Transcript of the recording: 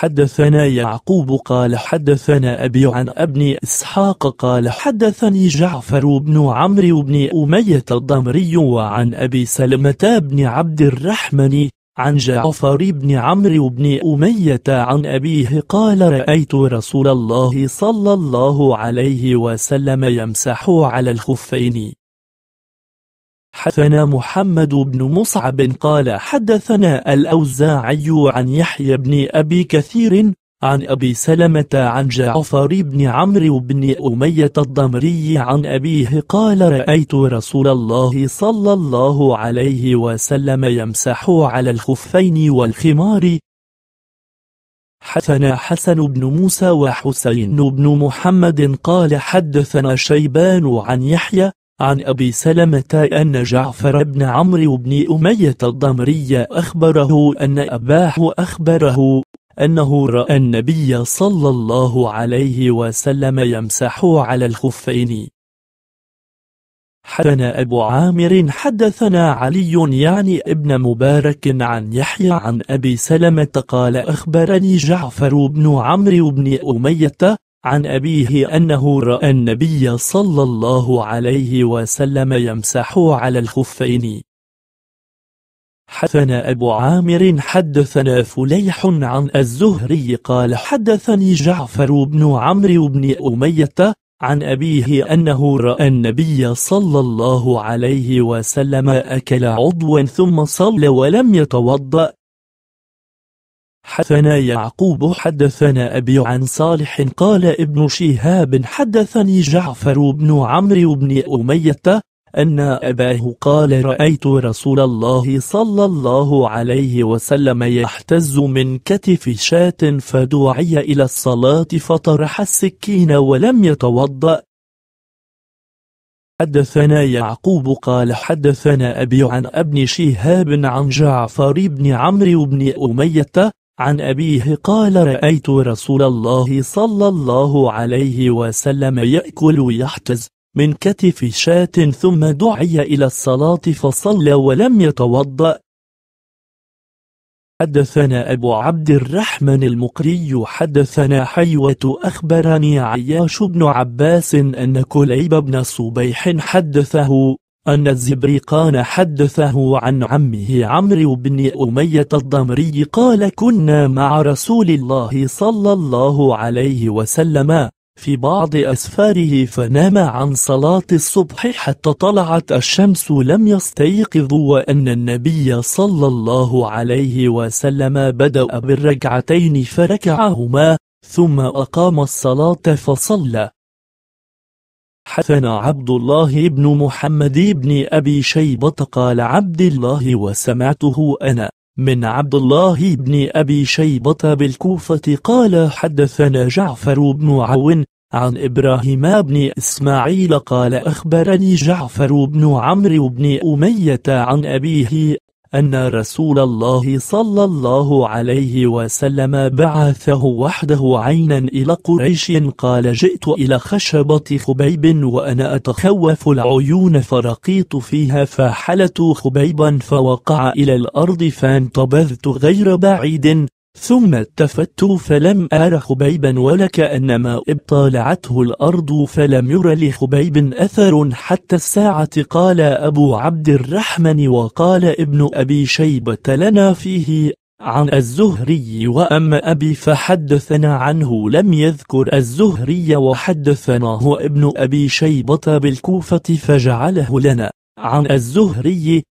حدثنا يعقوب قال حدثنا أبي عن ابن إسحاق قال حدثني جعفر بن عمرو بن أمية الضمري وعن أبي سلمة بن عبد الرحمن عن جعفر بن عمرو بن أمية عن أبيه قال رأيت رسول الله صلى الله عليه وسلم يمسح على الخفين حدثنا محمد بن مصعب قال حدثنا الأوزاعي عن يحيى بن أبي كثير عن أبي سلمة عن جعفر بن عمرو بن أمية الضمري عن أبيه قال رأيت رسول الله صلى الله عليه وسلم يمسح على الخفين والخمار حدثنا حسن بن موسى وحسين بن محمد قال حدثنا شيبان عن يحيى عن أبي سلمة أن جعفر بن عمرو بن أمية الضمري أخبره أن أباه أخبره أنه رأى النبي صلى الله عليه وسلم يمسح على الخفين حدثنا أبو عامر حدثنا علي يعني ابن مبارك عن يحيى عن أبي سلمة قال أخبرني جعفر بن عمرو بن أمية عن أبيه أنه رأى النبي صلى الله عليه وسلم يمسح على الخفين حدثنا أبو عامر حدثنا فليح عن الزهري قال حدثني جعفر بن عمرو بن أمية عن أبيه أنه رأى النبي صلى الله عليه وسلم أكل عضوا ثم صلى ولم يتوضأ حدثنا يعقوب حدثنا أبي عن صالح قال ابن شهاب حدثني جعفر بن عمرو بن أمية أن أباه قال رأيت رسول الله صلى الله عليه وسلم يحتز من كتف شاة فدعي إلى الصلاة فطرح السكين ولم يتوضأ حدثنا يعقوب قال حدثنا أبي عن ابن شهاب عن جعفر بن عمرو بن أمية عن أبيه قال رأيت رسول الله صلى الله عليه وسلم يأكل ويحتز من كتف شاة ثم دعي إلى الصلاة فصلى ولم يتوضأ حدثنا أبو عبد الرحمن المقري حدثنا حيوة أخبرني عياش بن عباس أن كليب بن صبيح حدثه أن الزبريقان حدثه عن عمه عمرو بن أمية الضمري قال كنا مع رسول الله صلى الله عليه وسلم في بعض أسفاره فنام عن صلاة الصبح حتى طلعت الشمس لم يستيقظ وأن النبي صلى الله عليه وسلم بدأ بالركعتين فركعهما ثم أقام الصلاة فصلى حدثنا عبد الله بن محمد بن أبي شيبة قال عبد الله وسمعته أنا من عبد الله بن أبي شيبة بالكوفة قال حدثنا جعفر بن عون عن إبراهيم بن إسماعيل قال أخبرني جعفر بن عمرو بن أمية عن أبيه أن رسول الله صلى الله عليه وسلم بعثه وحده عينا إلى قريش قال جئت إلى خشبة خبيب وأنا أتخوف العيون فرقيت فيها فحلت خبيبا فوقع إلى الأرض فانتبذت غير بعيد ثم التفت فلم أر خبيبا ولكأنما ابطالعته الأرض فلم ير لخبيب أثر حتى الساعة قال أبو عبد الرحمن وقال ابن أبي شيبة لنا فيه عن الزهري وأما أبي فحدثنا عنه لم يذكر الزهري وحدثناه ابن أبي شيبة بالكوفة فجعله لنا عن الزهري